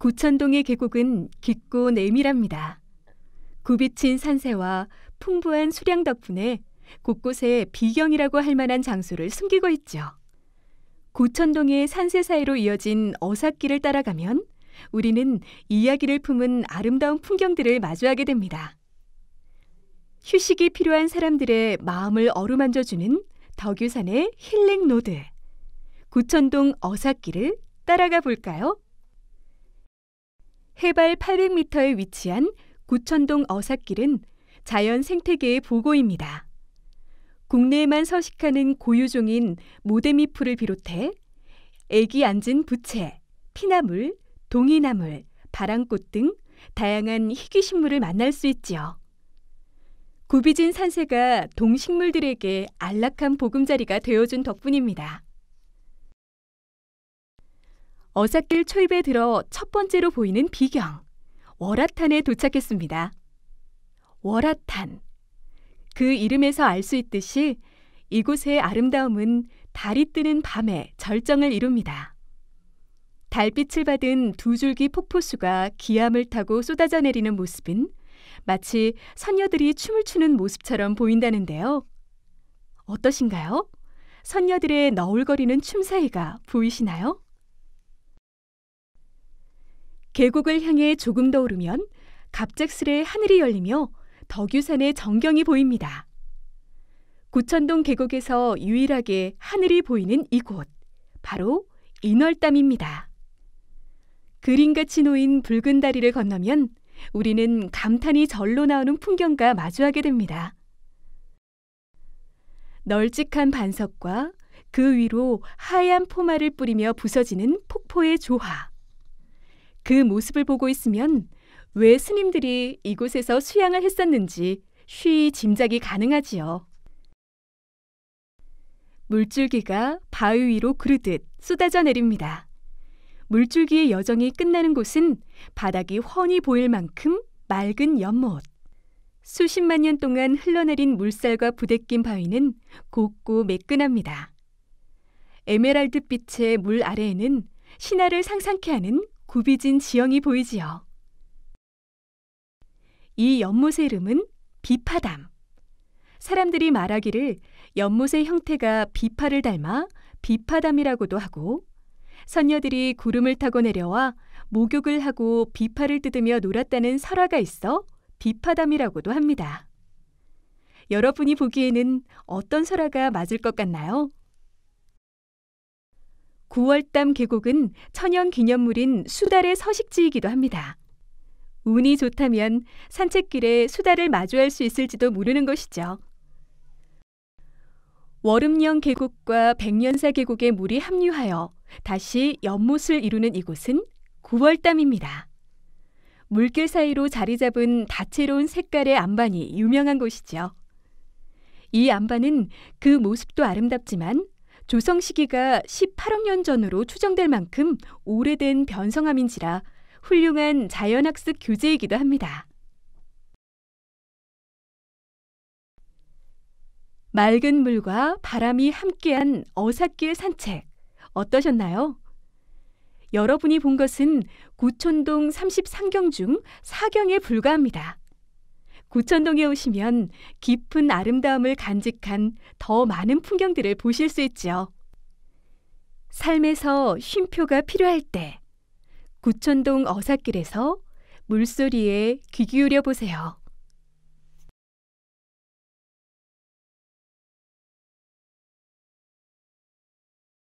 구천동의 계곡은 깊고 내밀합니다. 구비친 산세와 풍부한 수량 덕분에 곳곳에 비경이라고 할 만한 장소를 숨기고 있죠. 구천동의 산세 사이로 이어진 어삭길을 따라가면 우리는 이야기를 품은 아름다운 풍경들을 마주하게 됩니다. 휴식이 필요한 사람들의 마음을 어루만져주는 덕유산의 힐링 노드. 구천동 어삭길을 따라가 볼까요? 해발 800m에 위치한 구천동 어삭길은 자연 생태계의 보고입니다. 국내에만 서식하는 고유종인 모데미풀을 비롯해 애기 앉은 부채, 피나물, 동이나물, 바랑꽃 등 다양한 희귀식물을 만날 수 있지요. 구비진 산세가 동식물들에게 안락한 보금자리가 되어준 덕분입니다. 어사길 초입에 들어 첫 번째로 보이는 비경, 월화탄에 도착했습니다. 월화탄. 그 이름에서 알 수 있듯이 이곳의 아름다움은 달이 뜨는 밤에 절정을 이룹니다. 달빛을 받은 두 줄기 폭포수가 기암을 타고 쏟아져 내리는 모습은 마치 선녀들이 춤을 추는 모습처럼 보인다는데요. 어떠신가요? 선녀들의 너울거리는 춤 사이가 보이시나요? 계곡을 향해 조금 더 오르면 갑작스레 하늘이 열리며 덕유산의 전경이 보입니다. 구천동 계곡에서 유일하게 하늘이 보이는 이곳, 바로 인월담입니다. 그림같이 놓인 붉은 다리를 건너면 우리는 감탄이 절로 나오는 풍경과 마주하게 됩니다. 널찍한 반석과 그 위로 하얀 포마를 뿌리며 부서지는 폭포의 조화. 그 모습을 보고 있으면 왜 스님들이 이곳에서 수양을 했었는지 쉬이 짐작이 가능하지요. 물줄기가 바위 위로 그르듯 쏟아져 내립니다. 물줄기의 여정이 끝나는 곳은 바닥이 훤히 보일 만큼 맑은 연못. 수십만 년 동안 흘러내린 물살과 부대낀 바위는 곱고 매끈합니다. 에메랄드빛의 물 아래에는 신화를 상상케 하는 굽이진 지형이 보이지요. 이 연못의름은 비파담. 사람들이 말하기를 연못의 형태가 비파를 닮아 비파담이라고도 하고 선녀들이 구름을 타고 내려와 목욕을 하고 비파를 뜯으며 놀았다는 설화가 있어 비파담이라고도 합니다. 여러분이 보기에는 어떤 설화가 맞을 것 같나요? 9월담 계곡은 천연 기념물인 수달의 서식지이기도 합니다. 운이 좋다면 산책길에 수달을 마주할 수 있을지도 모르는 것이죠. 월음령 계곡과 백년사 계곡의 물이 합류하여 다시 연못을 이루는 이곳은 9월담입니다. 물결 사이로 자리 잡은 다채로운 색깔의 암반이 유명한 곳이죠. 이 암반은 그 모습도 아름답지만 조성 시기가 18억 년 전으로 추정될 만큼 오래된 변성암인지라 훌륭한 자연학습 교재이기도 합니다. 맑은 물과 바람이 함께한 어사길 산책 어떠셨나요? 여러분이 본 것은 고촌동 33경 중 4경에 불과합니다. 구천동에 오시면 깊은 아름다움을 간직한 더 많은 풍경들을 보실 수있죠 삶에서 쉼표가 필요할 때, 구천동 어사길에서 물소리에 귀 기울여 보세요.